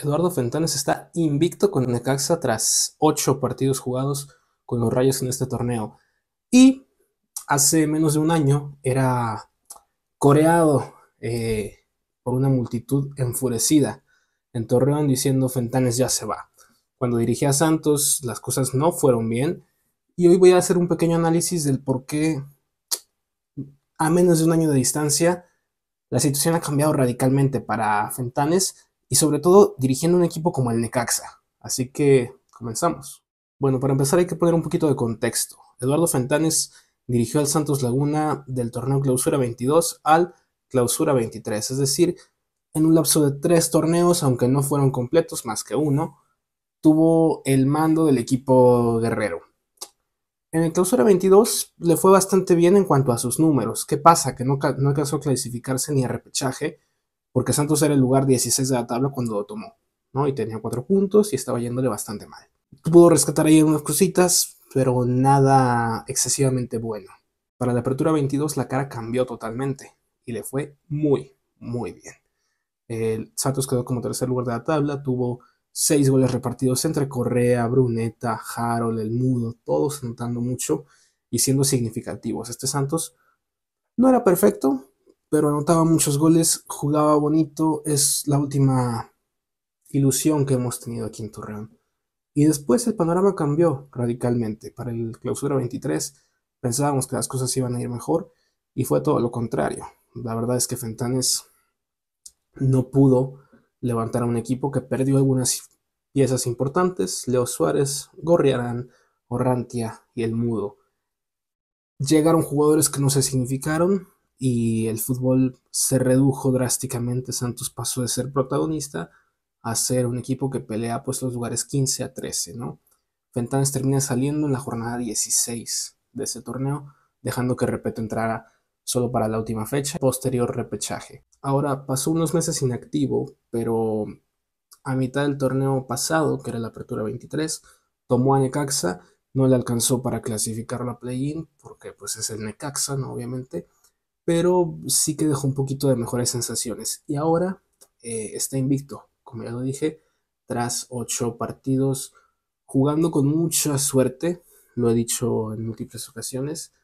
Eduardo Fentanes está invicto con Necaxa tras ocho partidos jugados con los Rayos en este torneo. Y hace menos de un año era coreado eh, por una multitud enfurecida en Torreón diciendo Fentanes ya se va. Cuando dirigía a Santos las cosas no fueron bien y hoy voy a hacer un pequeño análisis del por qué a menos de un año de distancia la situación ha cambiado radicalmente para Fentanes y sobre todo dirigiendo un equipo como el Necaxa. Así que comenzamos. Bueno, para empezar hay que poner un poquito de contexto. Eduardo Fentanes dirigió al Santos Laguna del torneo Clausura 22 al Clausura 23, es decir, en un lapso de tres torneos, aunque no fueron completos más que uno, tuvo el mando del equipo guerrero. En el clausura 22 le fue bastante bien en cuanto a sus números. ¿Qué pasa? Que no, no alcanzó a clasificarse ni a repechaje, porque Santos era el lugar 16 de la tabla cuando lo tomó, ¿no? Y tenía cuatro puntos y estaba yéndole bastante mal. Pudo rescatar ahí unas cositas, pero nada excesivamente bueno. Para la apertura 22 la cara cambió totalmente y le fue muy, muy bien. Santos quedó como tercer lugar de la tabla, tuvo seis goles repartidos entre Correa, Bruneta, Harold, El Mudo, todos notando mucho y siendo significativos. Este Santos no era perfecto, pero anotaba muchos goles, jugaba bonito, es la última ilusión que hemos tenido aquí en Torreón. Y después el panorama cambió radicalmente. Para el clausura 23 pensábamos que las cosas iban a ir mejor y fue todo lo contrario. La verdad es que Fentanes no pudo levantar a un equipo que perdió algunas piezas importantes, Leo Suárez, Gorriarán, Orrantia y El Mudo. Llegaron jugadores que no se significaron, y el fútbol se redujo drásticamente. Santos pasó de ser protagonista a ser un equipo que pelea pues los lugares 15 a 13, ¿no? Fentanes termina saliendo en la jornada 16 de ese torneo, dejando que Repeto entrara solo para la última fecha, posterior repechaje. Ahora pasó unos meses inactivo, pero a mitad del torneo pasado, que era la apertura 23, tomó a Necaxa, no le alcanzó para clasificar la play-in, porque pues es el Necaxa, ¿no? Obviamente, pero sí que dejó un poquito de mejores sensaciones. Y ahora eh, está invicto, como ya lo dije, tras ocho partidos, jugando con mucha suerte, lo he dicho en múltiples ocasiones,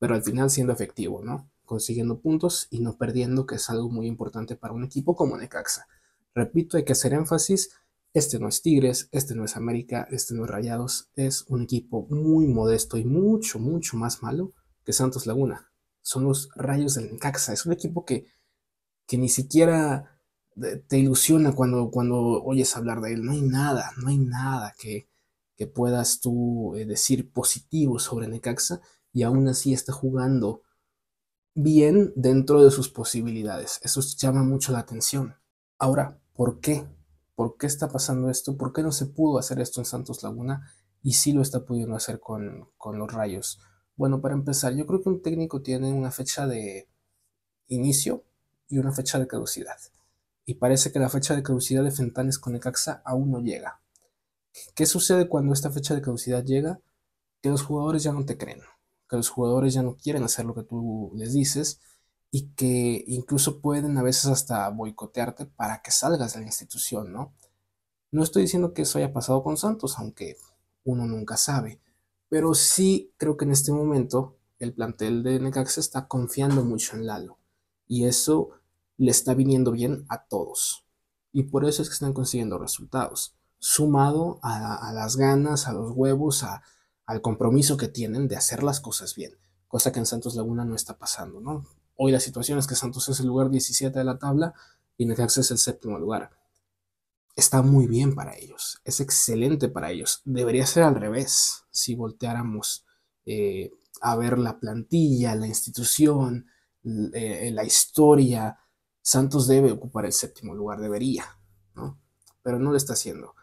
pero al final siendo efectivo, ¿no? Consiguiendo puntos y no perdiendo, que es algo muy importante para un equipo como Necaxa. Repito, hay que hacer énfasis, este no es Tigres, este no es América, este no es Rayados, es un equipo muy modesto y mucho, mucho más malo que Santos Laguna son los Rayos del Necaxa. Es un equipo que, que ni siquiera eh, te ilusiona cuando, oyes hablar de él. No hay nada, no hay nada que, puedas tú eh, decir positivo sobre Necaxa y aún así está jugando bien dentro de sus posibilidades. Eso llama mucho la atención. Ahora, ¿por qué? ¿Por qué está pasando esto? ¿Por qué no se pudo hacer esto en Santos Laguna y sí lo está pudiendo hacer con, con los rayos? Bueno, para empezar, yo creo que un técnico tiene una fecha de inicio y una fecha de caducidad. Y parece que la fecha de caducidad de Fentanes con Ecaxa aún no llega. ¿Qué sucede cuando esta fecha de caducidad llega? Que los jugadores ya no te creen, que los jugadores ya no quieren hacer lo que tú les dices y que incluso pueden a veces hasta boicotearte para que salgas de la institución, ¿no? No estoy diciendo que eso haya pasado con Santos, aunque uno nunca sabe pero sí creo que en este momento el plantel de Necaxa está confiando mucho en Lalo. Y eso le está viniendo bien a todos. Y por eso es que están consiguiendo resultados. Sumado a, las ganas, a los huevos, a, al compromiso que tienen de hacer las cosas bien. Cosa que en Santos Laguna no está pasando, ¿no? Hoy la situación es que Santos es el lugar 17 de la tabla y Necaxa es el séptimo lugar está muy bien para ellos, es excelente para ellos. Debería ser al revés, si volteáramos eh, a ver la plantilla, la institución, eh, eh, la historia. Santos debe ocupar el séptimo lugar, debería, ¿no? Pero no lo está haciendo.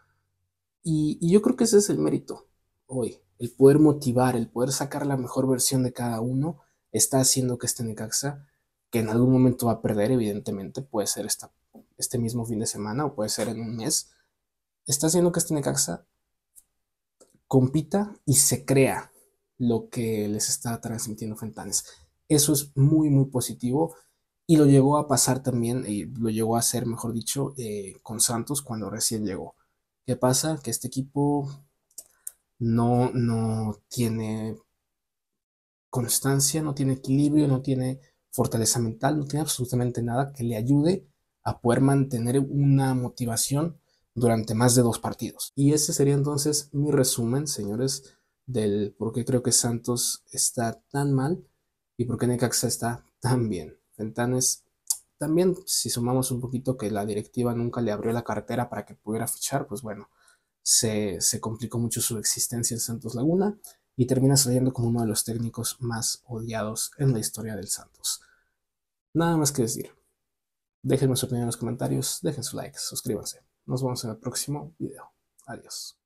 Y, y yo creo que ese es el mérito hoy, el poder motivar, el poder sacar la mejor versión de cada uno, está haciendo que este Necaxa, que en algún momento va a perder, evidentemente, puede ser esta este mismo fin de semana o puede ser en un mes, está haciendo que este Necaxa compita y se crea lo que les está transmitiendo Fentanes. Eso es muy, muy positivo y lo llegó a pasar también, y eh, lo llegó a hacer, mejor dicho, eh, con Santos cuando recién llegó. ¿Qué pasa? Que este equipo no, no tiene constancia, no tiene equilibrio, no tiene fortaleza mental, no tiene absolutamente nada que le ayude a poder mantener una motivación durante más de dos partidos. Y ese sería entonces mi resumen, señores, del por qué creo que Santos está tan mal y por qué Necaxa está tan bien. Fentanes, también si sumamos un poquito que la directiva nunca le abrió la cartera para que pudiera fichar, pues bueno, se, se complicó mucho su existencia en Santos Laguna y termina saliendo como uno de los técnicos más odiados en la historia del Santos. Nada más que decir. Déjenme su opinión en los comentarios, dejen su like, suscríbanse. Nos vemos en el próximo video. Adiós.